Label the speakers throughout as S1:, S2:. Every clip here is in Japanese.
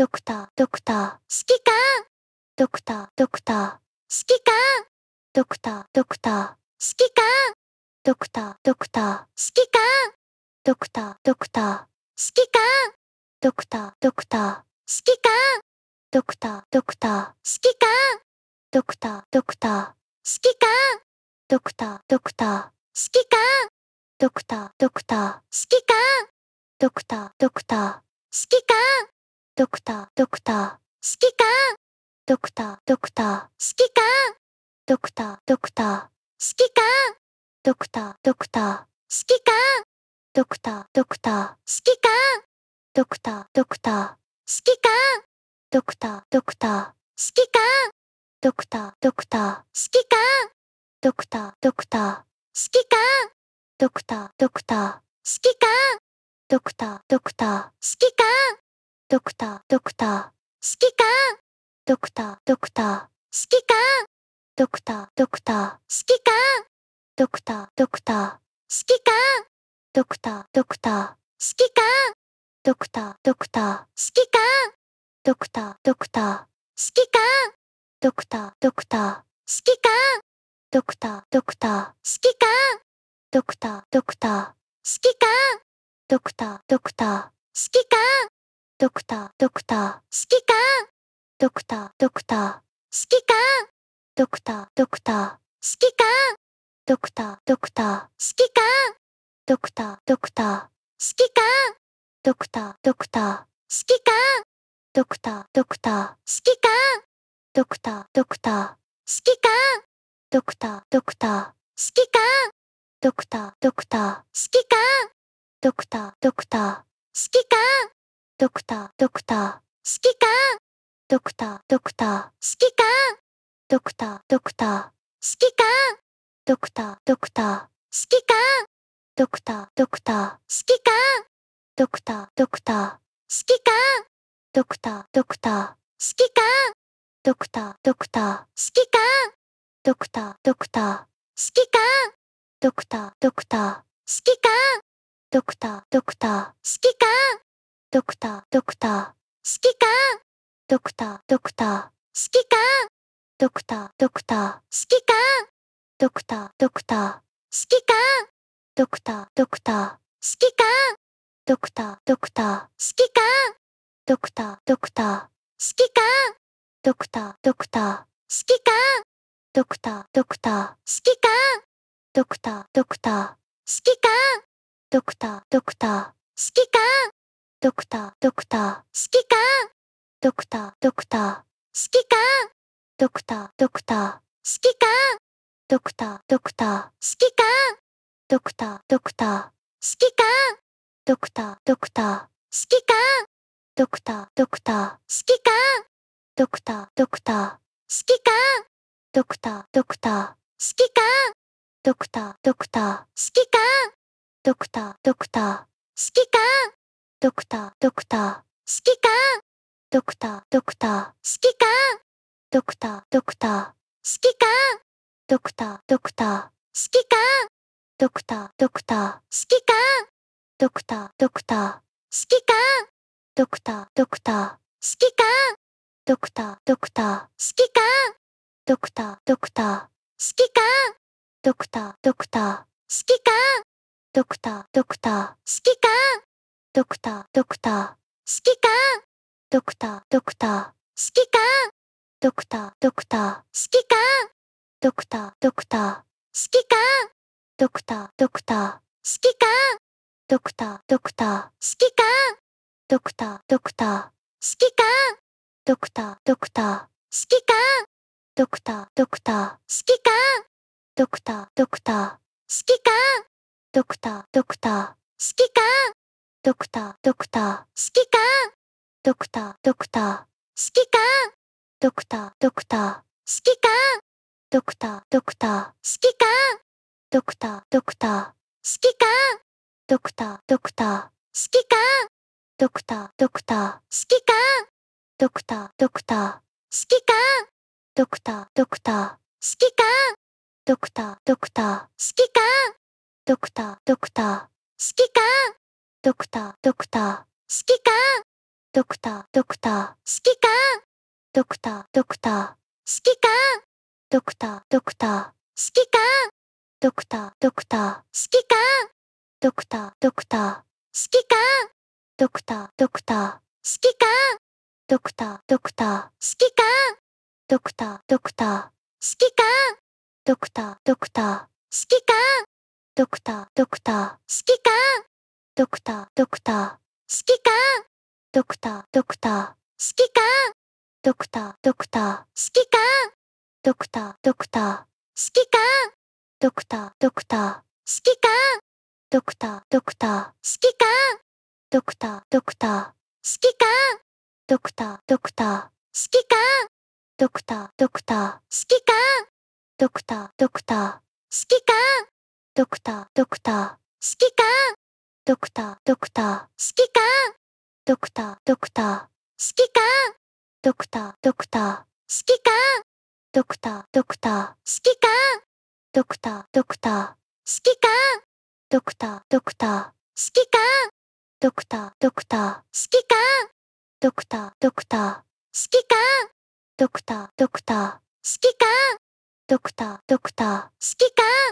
S1: ドクター、ドクター、指揮官ドクター、ドクター、指揮官ドクター、ドクター、指揮官ドクター、ドクター、指揮官ドクター、ドクター、指揮官ドクター、ドクター、指揮官ドクター、ドクター、指揮官ドクター、ドクター、指揮官ドクター、ドクター、指揮官ドクター、ドクター、指揮官ドクター、ドクター、指揮官ドクター、ドクター。指揮官ドクター、ドクター。指揮官ドクター、ドクター。指揮官ドクター、ドクター。指揮官ドクター、ドクター。指揮官ドクター、ドクター。指揮官ドクター、ドクター。指揮官ドクター、ドクター。指揮官ドクター、ドクター。指揮官ドクター、ドクター。指揮官ドクター、ドクター。指揮官ドクター、ドクター。指揮官ドクター、ドクター。指揮官ドクター、ドクター。指揮官ドクター、ドクター。指揮官ドクター、ドクター。指揮官ドクター、ドクター。指揮官ドクター、ドクター。指揮官ドクター、ドクター。指揮官ドクター、ドクター。指揮官ドクター、ドクター。指揮官ドクター、ドクター。指揮官ドクター、ドクター。指揮官ドクター、ドクター。指揮官ドクター、ドクター。指揮官ドクター、ドクター。指揮官ドクター、ドクター。指揮官ドクター、ドクター。指揮官ドクター、ドクター。指揮官ドクター、ドクター。指揮官ドクター、ドクター。指揮官ドクター、ドクター。指揮官ドクター、ドクター。指揮官ドクター、ドクター。指揮官ドクター、ドクター。指揮官ドクター、ドクター。指揮官ドクター、ドクター。指揮官ドクター、ドクター。指揮官ドクター、ドクター。指揮官ドクター、ドクター。指揮官ドクター、ドクター。指揮官ドクター、ドクター。指揮官ドクター、ドクター。指揮官ドクター、ドクター。指揮官ドクター、ドクター。指揮官ドクター、ドクター。指揮官ドクター、ドクター。指揮官ドクター、ドクター。指揮官ドクター、ドクター。指揮官ドクター、ドクター。指揮官ドクター、ドクター。指揮官ドクター、ドクター。指揮官ドクター、ドクター。指揮官ドクター、ドクター。指揮官ドクター、ドクター。指揮官ドクター、ドクター。指揮官ドクター、ドクター。指揮官ドクター、ドクター。指揮官ドクター、ドクター。指揮官ドクター、ドクター。指揮官ドクター、ドクター。指揮官ドクター、ドクター。指揮官ドクター、ドクター。指揮官ドクター、ドクター。指揮官ドクター、ドクター。指揮官ドクター、ドクター。指揮官ドクター、ドクター。指揮官ドクター、ドクター。指揮官ドクター、ドクター。指揮官ドクター、ドクター。指揮官ドクター、ドクター。指揮官ドクター、ドクター。指揮官ドクター、ドクター。指揮官ドクター、ドクター。指揮官ドクター、ドクター。指揮官ドクター、ドクター。指揮官ドクター、ドクター。指揮官ドクター、ドクター。指揮官ドクター、ドクター。指揮官ドクター、ドクター。指揮官ドクター、ドクター。指揮官ドクター、ドクター。指揮官ドクター、ドクター。指揮官ドクター、ドクター。指揮官ドクター、ドクター。指揮官ドクター、ドクター。指揮官ドクター、ドクター。指揮官ドクター、ドクター。指揮官ドクター、ドクター。指揮官ドクター、ドクター。指揮官ドクター、ドクター。指揮官ドクター、ドクター。指揮官ドクター、ドクター。指揮官ドクター、ドクター。指揮官ドクター、ドクター。指揮官ドクター、ドクター。指揮官ドクター、ドクター。指揮官ドクター、ドクター。指揮官ドクター、ドクター。指揮官ドクター、ドクター。指揮官ドクター、ドクター。指揮官ドクター、ドクター。指揮官ドクター、ドクター。指揮官ドクター、ドクター。指揮官ドクター、ドクター。指揮官ドクター、ドクター。指揮官ドクター、ドクター。指揮官ドクター、ドクター。指揮官ドクター、ドクター。指揮官ドクター、ドクター。指揮官ドクター、ドクター。指揮官ドクター、ドクター。指揮官ドクター、ドクター。指揮官ドクター、ドクター。指揮官ドクター、ドクター。指揮官ドクター、ドクター。指揮官ドクター、ドクター。指揮官ドクター、ドクター。指揮官ドクター、ドクター。指揮官ドクター、ドクター。指揮官ドクター、ドクター。指揮官ドクター、ドクター。指揮官ドクター、ドクター。指揮官ドクター、ドクター。指揮官ドクター、ドクター。指揮官ドクター、ドクター。指揮官ドクター、ドクター。指揮官ドクター、ドクター。指揮官ドクター、ドクター。指揮官ドクター、ドクター。指揮官ドクター、ドクター。指揮官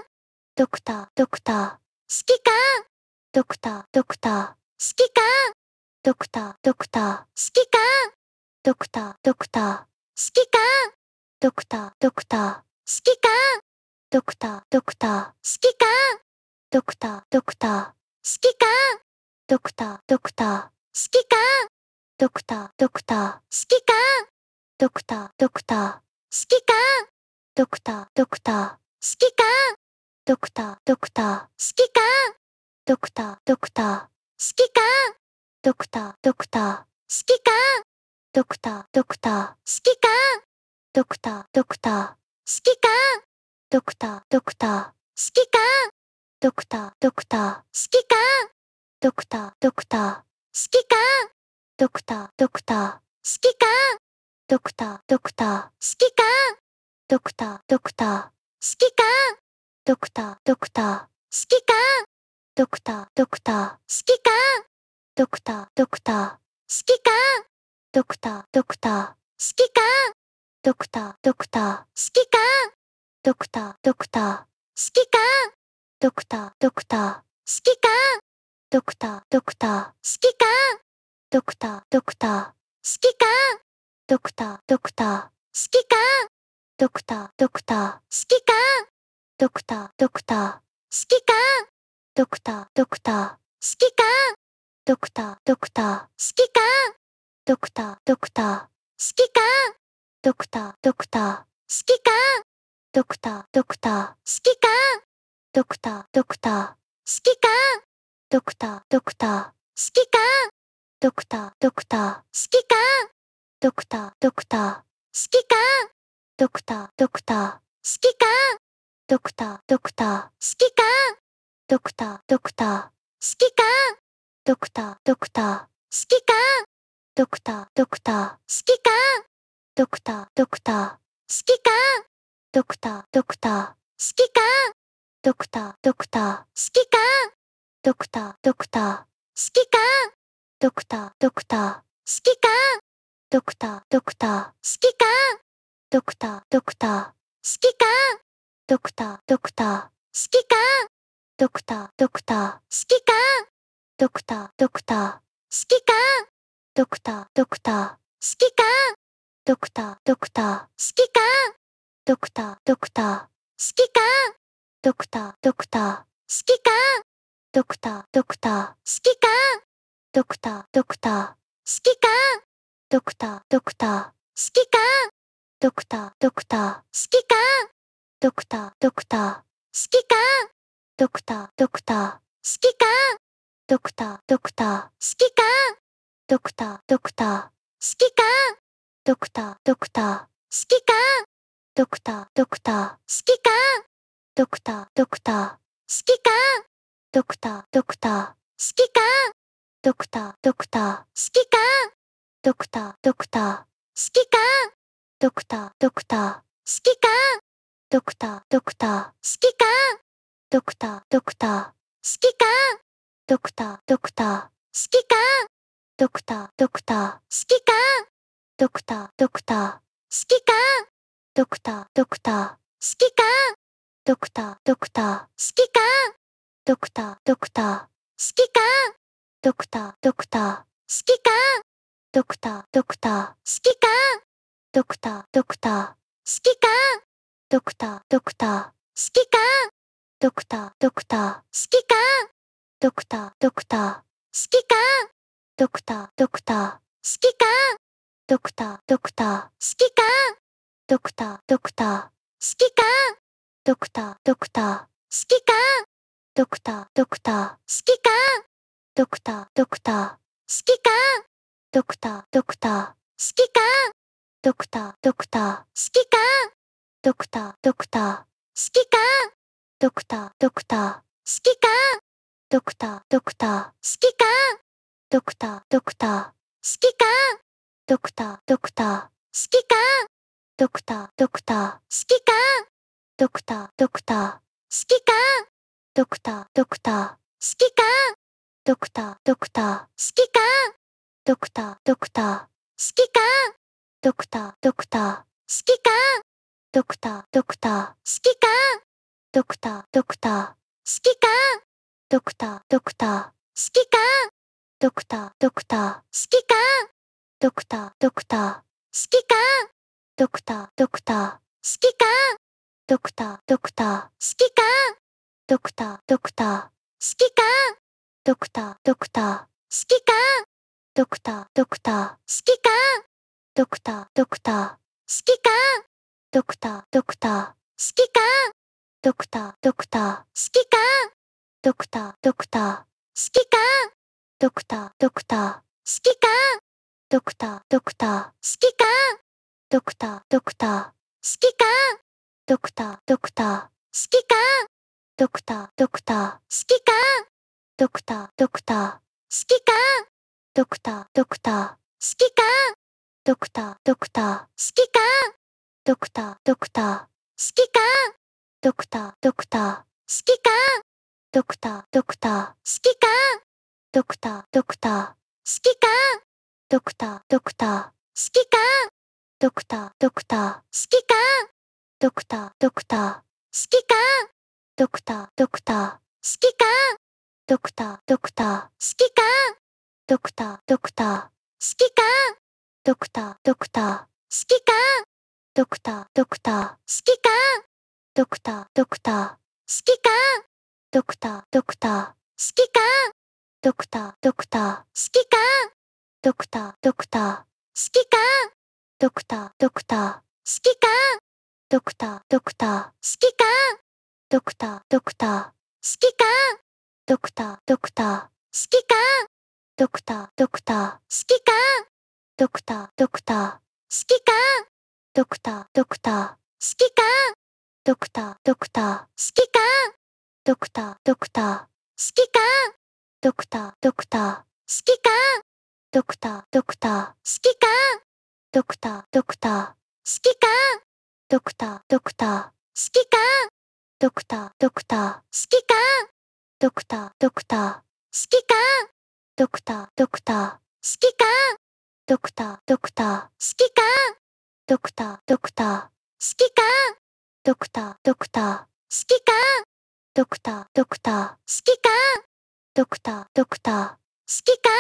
S1: ドクター、ドクター。指揮官ドクター、ドクター。指揮官ドクター、ドクター。指揮官ドクター、ドクター。指揮官ドクター、ドクター。指揮官ドクター、ドクター。指揮官ドクター、ドクター。指揮官ドクター、ドクター。指揮官ドクター、ドクター。指揮官ドクター、ドクター。指揮官ドクター、ドクター。指揮官ドクター、ドクター。指揮官ドクター、ドクター。指揮官ドクター、ドクター。指揮官ドクター、ドクター。指揮官ドクター、ドクター。指揮官ドクター、ドクター。指揮官ドクター、ドクター。指揮官ドクター、ドクター。指揮官ドクター、ドクター。指揮官ドクター、ドクター。指揮官ドクター、ドクター。指揮官ドクター、ドクター。指揮官ドクター、ドクター。指揮官ドクター、ドクター。指揮官ドクター、ドクター。指揮官ドクター、ドクター。指揮官ドクター、ドクター。指揮官ドクター、ドクター。指揮官ドクター、ドクター。指揮官ドクター、ドクター。指揮官ドクター、ドクター。指揮官ドクター、ドクター。指揮官ドクター、ドクター。指揮官ドクター、ドクター。指揮官ドクター、ドクター。指揮官ドクター、ドクター。指揮官ドクター、ドクター。指揮官ドクター、ドクター。指揮官ドクター、ドクター。指揮官ドクター、ドクター。指揮官ドクター、ドクター。指揮官ドクター、ドクター。指揮官ドクター、ドクター。指揮官ドクター、ドクター。指揮官ドクター、ドクター。指揮官ドクター、ドクター。指揮官ドクター、ドクター。指揮官ドクター、ドクター。指揮官ドクター、ドクター。指揮官ドクター、ドクター。指揮官ドクター、ドクター。指揮官ドクター、ドクター。指揮官ドクター、ドクター。指揮官ドクター、ドクター。指揮官ドクター、ドクター。指揮官ドクター、ドクター。指揮官ドクター、ドクター。指揮官ドクター、ドクター。指揮官ドクター、ドクター。指揮官ドクター、ドクター。指揮官ドクター、ドクター。指揮官ドクター、ドクター。指揮官ドクター、ドクター。指揮官ドクター、ドクター。指揮官ドクター、ドクター。指揮官ドクター、ドクター。指揮官ドクター、ドクター。指揮官ドクター、ドクター。指揮官ドクター、ドクター。指揮官ドクター、ドクター。指揮官ドクター、ドクター。指揮官ドクター、ドクター。指揮官ドクター、ドクター。指揮官ドクター、ドクター。指揮官ドクター、ドクター。指揮官ドクター、ドクター。指揮官ドクター、ドクター。指揮官ドクター、ドクター。指揮官ドクター、ドクター。指揮官ドクター、ドクター。指揮官ドクター、ドクター。指揮官ドクター、ドクター。指揮官ドクター、ドクター。指揮官ドクター、ドクター。指揮官ドクター、ドクター。指揮官ドクター、ドクター。指揮官ドクター、ドクター。指揮官ドクター、ドクター。指揮官ドクター、ドクター。指揮官ドクター、ドクター。指揮官ドクター、ドクター。指揮官ドクター、ドクター。指揮官ドクター、ドクター。指揮官ドクター、ドクター。指揮官ドクター、ドクター。指揮官ドクター、ドクター。指揮官ドクター、ドクター。指揮官ドクター、ドクター。指揮官ドクター、ドクター。指揮官ドクター、ドクター。指揮官ドクター、ドクター。指揮官ドクター、ドクター。指揮官ドクター、ドクター。指揮官ドクター、ドクター。指揮官ドクター、ドクター。指揮官ドクター、ドクター。指揮官ドクター、ドクター。指揮官ドクター、ドクター。指揮官ドクター、ドクター。指揮官ドクター、ドクター。指揮官ドクター、ドクター。指揮官ドクター、ドクター。指揮官ドクター、ドクター。指揮官ドクター、ドクター。指揮官ドクター、ドクター。指揮官ドクター、ドクター。指揮官ドクター、ドクター。指揮官ドクター、ドクター。指揮官ドクター、ドクター。指揮官ドクター、ドクター。指揮官ドクター、ドクター。指揮官ドクター、ドクター。指揮官ドクター、ドクター。指揮官ドクター、ドクター。指揮官ドクター、ドクター。指揮官ドクター、ドクター。指揮官ドクター、ドクター。指揮官ドクター、ドクター。指揮官ドクター、ドクター。指揮官ドクター、ドクター。指揮官ドクター、ドクター。指揮官ドクター、ドクター。指揮官ドクター、ドクター。指揮官ドクター、ドクター。指揮官ドクター、ドクター。指揮官ドクター、ドクター。指揮官ドクター、ドクター。指揮官ドクター、ドクター。指揮官ドクター、ドクター。指揮官ドクター、ドクター。指揮官ドクター、ドクター。指揮官ドクター、ドクター。指揮官ドクター、ドクター。指揮官ドクター、ドクター。指揮官ドクター、ドクター。指揮官ドクター、ドクター。指揮官ドクター、ドクター。指揮官ドクター、ドクター。指揮官ドクター、ドクター。指揮官ドクター、ドクター。指揮官ドクター、ドクター。指揮官ドクター、ドクター。指揮官ドクター、ドクター。指揮官ドクター、ドクター。指揮官ドクター、ドクター、指揮官ドクター、ドクター、指揮官ドクター、ドクター、指揮官ドクター、ドクター、指揮官ドクター、ドクター、指揮官ドクター、ドクター、指揮官ドクター、ドクター、指揮官ドクター、ドクター、指揮官ドクター、ドクター、指揮官ドクター、ドクター、指揮官ドクター、ドクター、指揮官ドクター、ドクター。指揮官ドクター、ドクター。指揮官ドクター、ドクター。指揮官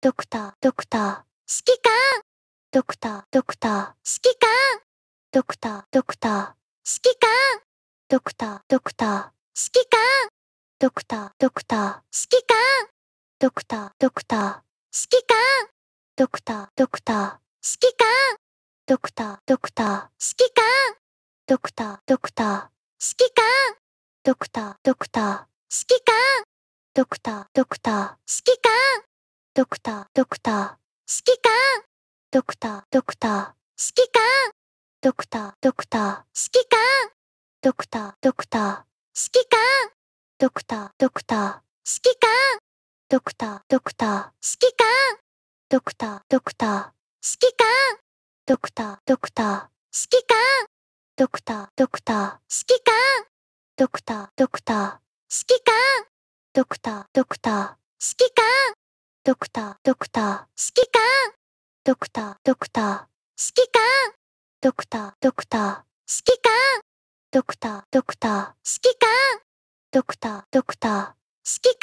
S1: ドクター、ドクター。指揮官ドクター、ドクター。指揮官ドクター、ドクター。指揮官ドクター、ドクター。指揮官ドクター、ドクター。指揮官ドクター、ドクター。指揮官ドクター、ドクター。指揮官ドクター、ドクター。指揮官ドクター、ドクター。指揮官ドクター、ドクター。指揮官ドクター、ドクター。指揮官ドクター、ドクター。指揮官ドクター、ドクター。指揮官ドクター、ドクター。指揮官ドクター、ドクター。指揮官ドクター、ドクター。指揮官ドクター、ドクター。指揮官ドクター、ドクター。指揮官ドクター、ドクター。指揮官ドクター、ドクター。指揮官ドクター、ドクター。指揮官ドクター、ドクター。指揮官ドクター、ドクター。指揮官ドクター、ドクター。指揮官ドクター、ドクター。指揮官ドクター、ドクター。指揮官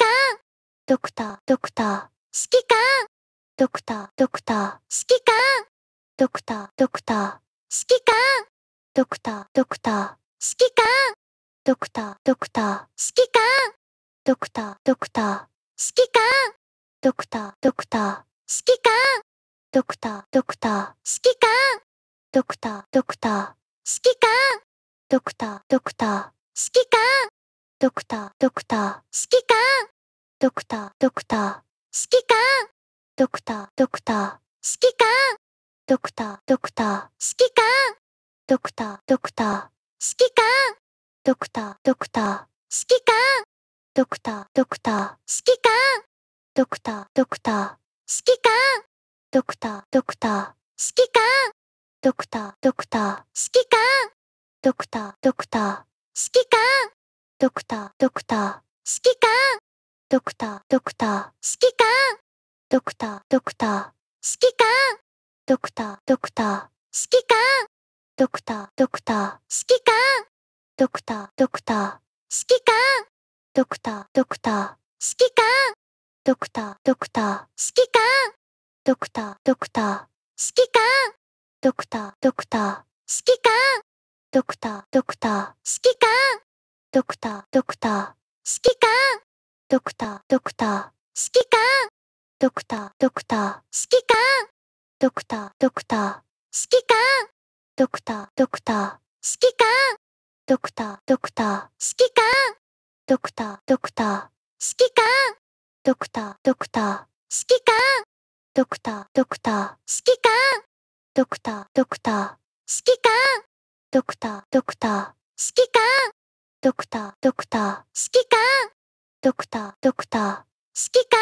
S1: ドクター、ドクター。指揮官ドクター、ドクター。指揮官ドクター、ドクター。指揮官ドクター、ドクター。指揮官ドクター、ドクター。指揮官ドクター、ドクター。指揮官ドクター、ドクター。指揮官ドクター、ドクター。指揮官ドクター、ドクター。指揮官ドクター、ドクター。指揮官ドクター、ドクター。指揮官ドクター、ドクター。指揮官ドクター、ドクター。指揮官ドクター、ドクター。指揮官ドクター、ドクター。指揮官ドクター、ドクター。指揮官ドクター、ドクター。指揮官ドクター、ドクター。指揮官ドクター、ドクター。指揮官ドクター、ドクター。指揮官ドクター、ドクター。指揮官ドクター、ドクター。指揮官ドクター、ドクター。指揮官ドクター、ドクター。指揮官ドクター、ドクター。指揮官ドクター、ドクター。指揮官ドクター、ドクター。指揮官ドクター、ドクター。指揮官ドクター、ドクター。指揮官ドクター、ドクター。指揮官ドクター、ドクター。指揮官ドクター、ドクター。指揮官ドクター、ドクター。指揮官ドクター、ドクター。指揮官ドクター、ドクター。指揮官ドクター、ドクター。指揮官ドクター、ドクター。指揮官ドクター、ドクター。指揮官ドクター、ドクター。指揮官ドクター、ドクター。指揮官ドクター、ドクター。指揮官ドクター、ドクター。指揮官ドクター、ドクター。指揮官ドクター、ドクター。指揮官ドクター、ドクター。指揮官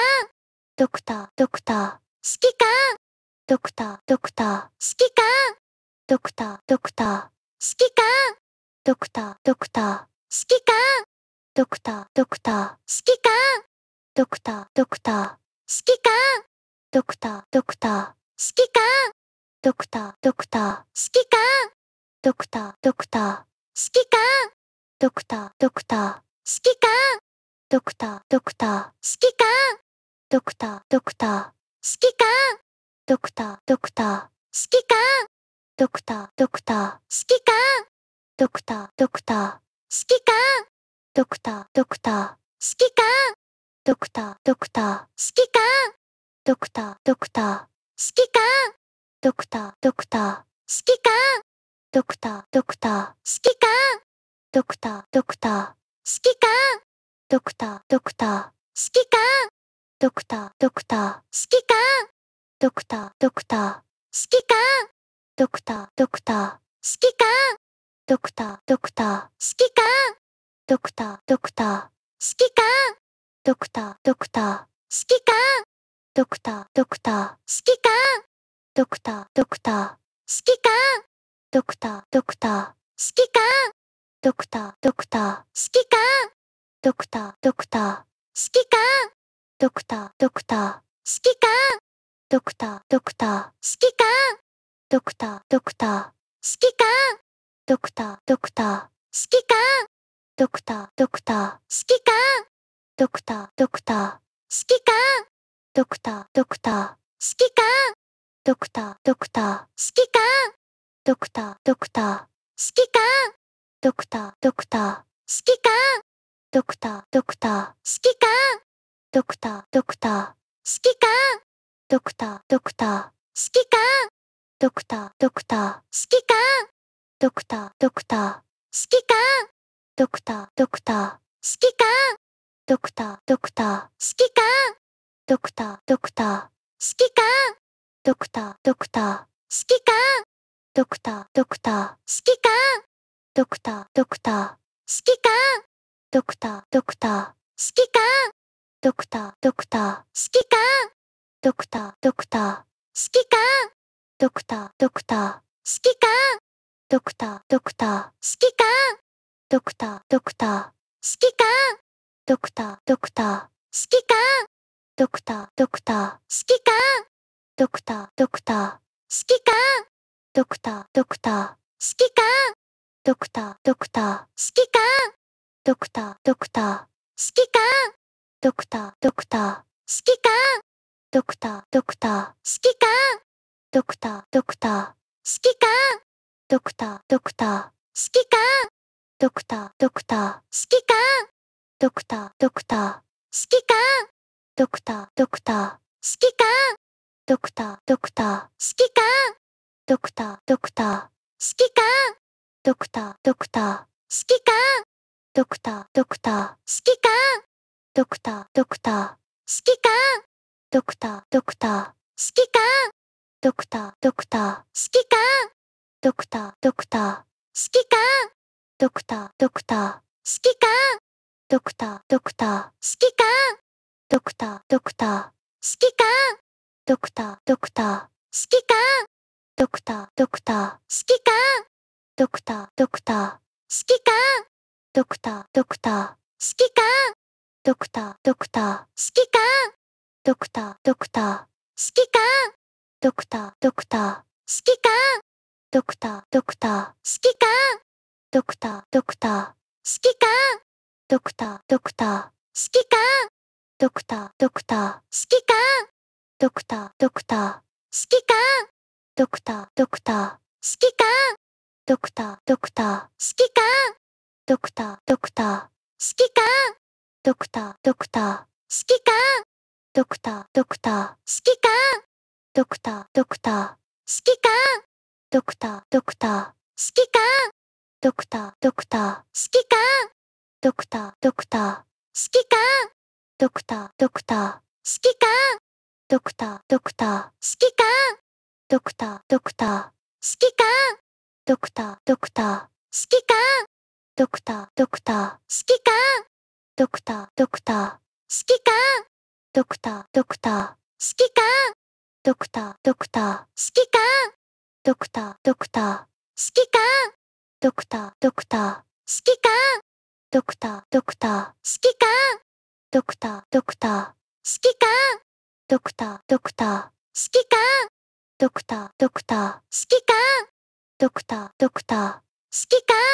S1: ドクター、ドクター。指揮官ドクター、ドクター。指揮官ドクター、ドクター。指揮官ドクター、ドクター。指揮官ドクター、ドクター。指揮官ドクター、ドクター。指揮官ドクター、ドクター。指揮官ドクター、ドクター。指揮官ドクター、ドクター。指揮官ドクター、ドクター。指揮官ドクター、ドクター。指揮官ドクター、ドクター。指揮官ドクター、ドクター。指揮官ドクター、ドクター。指揮官ドクター、ドクター。指揮官ドクター、ドクター。指揮官ドクター、ドクター。指揮官ドクター、ドクター。指揮官ドクター、ドクター。指揮官ドクター、ドクター。指揮官ドクター、ドクター。指揮官ドクター、ドクター。指揮官ドクター、ドクター。指揮官ドクター、ドクター。指揮官ドクター、ドクター。指揮官ドクター、ドクター。指揮官ドクター、ドクター。指揮官ドクター、ドクター。指揮官ドクター、ドクター。指揮官ドクター、ドクター。指揮官ドクター、ドクター。指揮官ドクター、ドクター。指揮官ドクター、ドクター。指揮官ドクター、ドクター。指揮官ドクター、ドクター。指揮官ドクター、ドクター。指揮官ドクター、ドクター。指揮官ドクター、ドクター。指揮官ドクター、ドクター。指揮官ドクター、ドクター。指揮官ドクター、ドクター。指揮官ドクター、ドクター。指揮官ドクター、ドクター。指揮官ドクター、ドクター。指揮官ドクター、ドクター。指揮官ドクター、ドクター。指揮官ドクター、ドクター。指揮官ドクター、ドクター。指揮官ドクター、ドクター。指揮官ドクター、ドクター。指揮官ドクター、ドクター。指揮官ドクター、ドクター。指揮官ドクター、ドクター。指揮官ドクター、ドクター。指揮官ドクター、ドクター。指揮官ドクター、ドクター。指揮官ドクター、ドクター。指揮官ドクター、ドクター。指揮官ドクター、ドクター。指揮官ドクター、ドクター。指揮官ドクター、ドクター。指揮官ドクター、ドクター。指揮官ドクター、ドクター。指揮官ドクター、ドクター。指揮官ドクター、ドクター。指揮官ドクター、ドクター。指揮官ドクター、ドクター。指揮官ドクター、ドクター。指揮官ドクター、ドクター。指揮官ドクター、ドクター。指揮官ドクター、ドクター。指揮官ドクター、ドクター。指揮官ドクター、ドクター。指揮官ドクター、ドクター。指揮官ドクター、ドクター。指揮官ドクター、ドクター。指揮官ドクター、ドクター。指揮官ドクター、ドクター。指揮官ドクター、ドクター。指揮官ドクター、ドクター。指揮官ドクター、ドクター。指揮官ドクター、ドクター。指揮官ドクター、ドクター。指揮官ドクター、ドクター。指揮官ドクター、ドクター。指揮官ドクター、ドクター。指揮官ドクター、ドクター。指揮官ドクター、ドクター。指揮官ドクター、ドクター。指揮官ドクター、ドクター。指揮官ドクター、ドクター。指揮官ドクター、ドクター。指揮官ドクター、ドクター。指揮官ドクター、ドクター。指揮官ドクター、ドクター。指揮官ドクター、ドクター。指揮官ドクター、ドクター。指揮官ドクター、ドクター。指揮官ドクター、ドクター。指揮官ドクター、ドクター。指揮官ドクター、ドクター。指揮官ドクター、ドクター。指揮官ドクター、ドクター。指揮官ドクター、ドクター。指揮官ドクター、ドクター。指揮官ドクター、ドクター。指揮官ドクター、ドクター。指揮官ドクター、ドクター。指揮官ドクター、ドクター。指揮官ドクター、ドクター。指揮官ドクター、ドクター。指揮官ドクター、ドクター。指揮官ドクター、ドクター。指揮官ドクター、ドクター。指揮官ドクター、ドクター。指揮官ドクター、ドクター。指揮官ドクター、ドクター。指揮官ドクター、ドクター。指揮官ドクター、ドクター。指揮官ドクター、ドクター。指揮官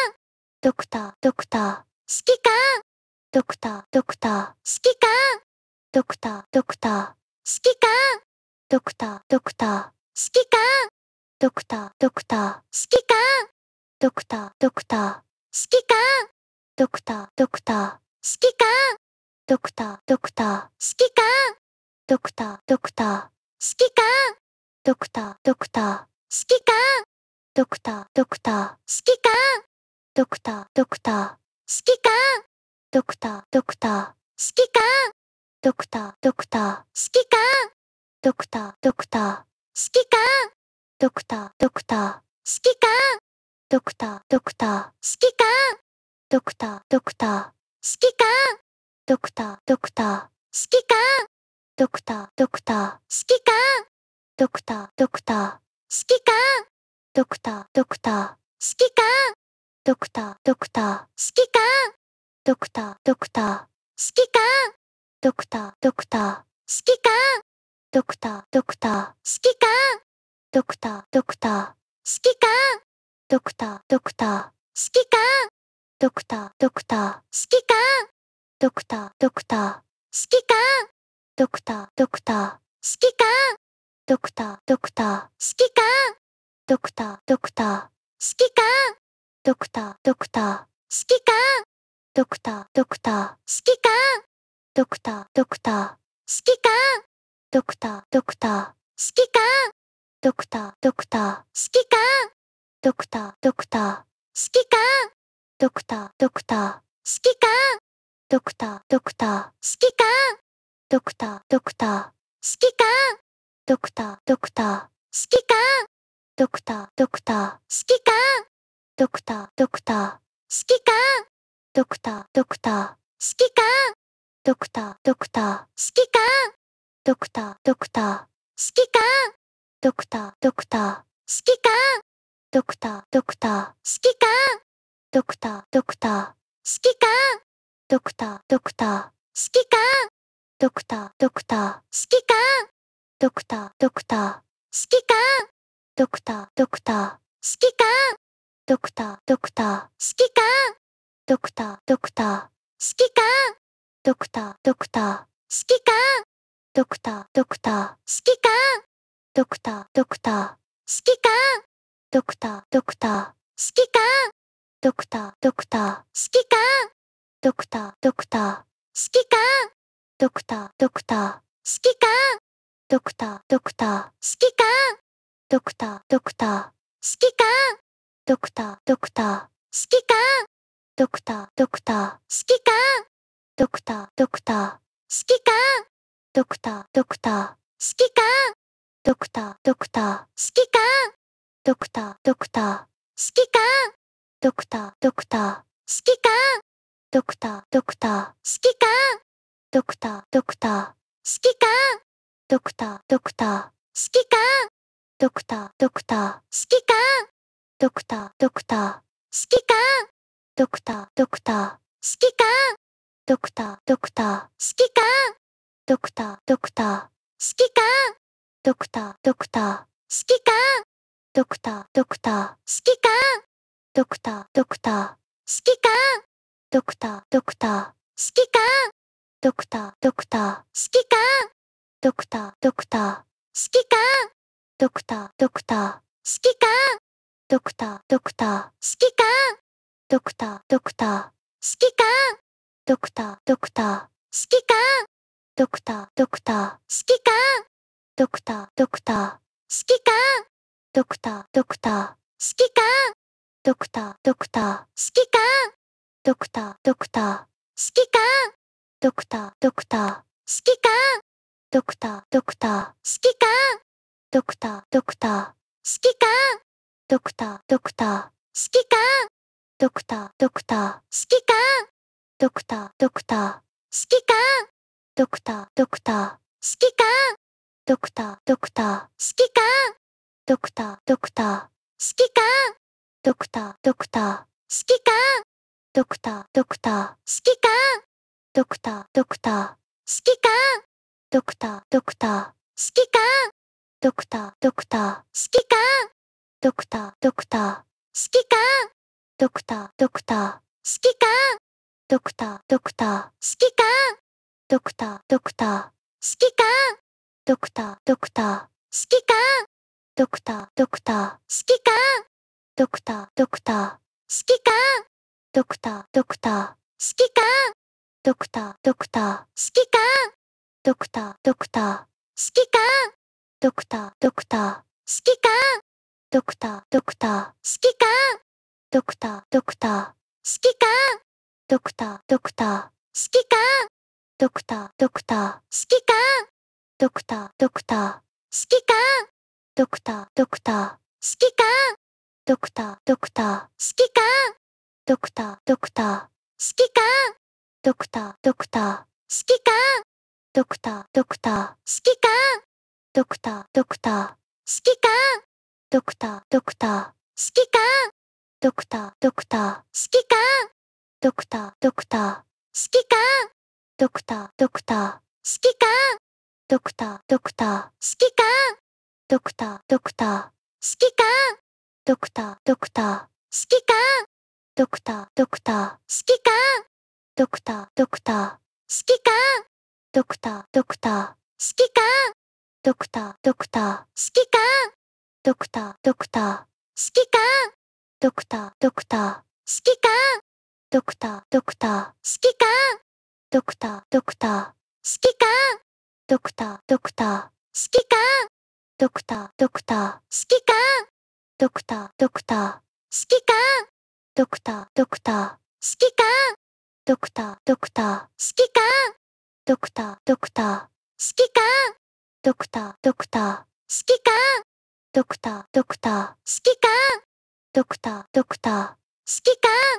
S1: ドクター、ドクター。指揮官ドクター、ドクター。指揮官ドクター、ドクター。指揮官ドクター、ドクター。指揮官ドクター、ドクター。指揮官ドクター、ドクター。指揮官ドクター、ドクター。指揮官ドクター、ドクター。指揮官ドクター、ドクター。指揮官ドクター、ドクター。指揮官ドクター、ドクター。指揮官ドクター、ドクター。指揮官ドクター、ドクター。指揮官ドクター、ドクター。指揮官ドクター、ドクター。指揮官ドクター、ドクター。指揮官ドクター、ドクター。指揮官ドクター、ドクター。指揮官ドクター、ドクター。指揮官ドクター、ドクター。指揮官ドクター、ドクター。指揮官ドクター、ドクター。指揮官ドクター、ドクター。指揮官ドクター、ドクター。指揮官ドクター、ドクター。指揮官ドクター、ドクター。指揮官ドクター、ドクター。指揮官ドクター、ドクター。指揮官ドクター、ドクター。指揮官ドクター、ドクター。指揮官ドクター、ドクター。指揮官ドクター、ドクター。指揮官ドクター、ドクター。指揮官ドクター、ドクター。指揮官ドクター、ドクター。指揮官ドクター、ドクター。指揮官ドクター、ドクター。指揮官ドクター、ドクター。指揮官ドクター、ドクター。指揮官ドクター、ドクター。指揮官ドクター、ドクター。指揮官ドクター、ドクター。指揮官ドクター、ドクター。指揮官ドクター、ドクター。指揮官ドクター、ドクター。指揮官ドクター、ドクター。指揮官ドクター、ドクター。指揮官ドクター、ドクター。指揮官ドクター、ドクター。指揮官ドクター、ドクター。指揮官ドクター、ドクター。指揮官ドクター、ドクター。指揮官ドクター、ドクター。指揮官ドクター、ドクター。指揮官ドクター、ドクター。指揮官ドクター、ドクター。指揮官ドクター、ドクター。指揮官ドクター、ドクター。指揮官ドクター、ドクター。指揮官ドクター、ドクター。指揮官ドクター、ドクター。指揮官ドクター、ドクター。指揮官ドクター、ドクター。指揮官ドクター、ドクター。指揮官ドクター、ドクター。指揮官ドクター、ドクター。指揮官ドクター、ドクター。指揮官ドクター、ドクター。指揮官ドクター、ドクター。指揮官ドクター、ドクター。指揮官ドクター、ドクター。指揮官ドクター、ドクター。指揮官ドクター、ドクター。指揮官ドクター、ドクター。指揮官ドクター、ドクター。指揮官ドクター、ドクター。指揮官ドクター、ドクター。指揮官ドクター、ドクター。指揮官ドクター、ドクター。指揮官ドクター、ドクター。指揮官ドクター、ドクター。指揮官ドクター、ドクター。指揮官ドクター、ドクター。指揮官ドクター、ドクター。指揮官ドクター、ドクター。指揮官ドクター、ドクター。指揮官ドクター、ドクター。指揮官ドクター、ドクター。指揮官ドクター、ドクター。指揮官ドクター、ドクター。指揮官ドクター、ドクター。指揮官ドクター、ドクター。指揮官ドクター、ドクター。指揮官ドクター、ドクター。指揮官ドクター、ドクター。指揮官ドクター、ドクター。指揮官ドクター、ドクター。指揮官ドクター、ドクター。指揮官ドクター、ドクター。指揮官ドクター、ドクター。指揮官ドクター、ドクター。指揮官ドクター、ドクター。指揮官ドクター、ドクター。指揮官ドクター、ドクター。指揮官ドクター、ドクター。指揮官ドクター、ドクター。指揮官ドクター、ドクター。指揮官ドクター、ドクター。指揮官ドクター、ドクター。指揮官ドクター、ドクター。指揮官ドクター、ドクター。指揮官ドクター、ドクター。指揮官ドクター、ドクター。指揮官ドクター、ドクター。指揮官ドクター、ドクター。指揮官ドクター、ドクター。指揮官ドクター、ドクター。指揮官ドクター、ドクター。指揮官ドクター、ドクター。指揮官ドクター、ドクター。指揮官ドクター、ドクター。指揮官ドクター、ドクター。指揮官ドクター、ドクター。指揮官ドクター、ドクター。指揮官ドクター、ドクター。指揮官ドクター、ドクター。指揮官ドクター、ドクター。指揮官ドクター、ドクター。指揮官ドクター、ドクター。指揮官ドクター、ドクター。指揮官ドクター、ドクター。指揮官ドクター、ドクター。指揮官ドクター、ドクター。指揮官ドクター、ドクター。指揮官ドクター、ドクター。指揮官ドクター、ドクター。指揮官ドクター、ドクター。指揮官ドクター、ドクター。指揮官ドクター、ドクター。指揮官ドクター、ドクター。指揮官ドクター、ドクター。指揮官ドクター、ドクター。指揮官ドクター、ドクター。指揮官ドクター、ドクター。指揮官ドクター、ドクター。指揮官ドクター、ドクター。指揮官ドクター、ドクター。指揮官ドクター、ドクター。指揮官ドクター、ドクター。指揮官ドクター、ドクター。指揮官ドクター、ドクター。指揮官ドクター、ドクター。指揮官ドクター、ドクター。指揮官ドクター、ドクター。指揮官ドクター、ドクター。指揮官ドクター、ドクター。指揮官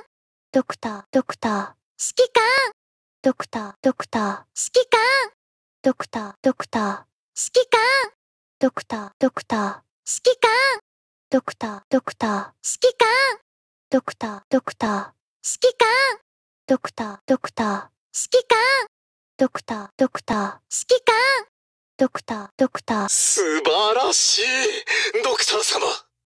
S1: ドクター、ドクター。指揮官ドクター、ドクター。指揮官ドクター、ドクター。指揮官ドクター、ドクター。指揮官ドクター、ドクター。指揮官ドクター、ドクター。指揮官ドクター、ドクター。指揮官ドクター、ドクター。指揮官ドクター、ドクター。指揮官ドクター、ドクター。素晴らしいドクター様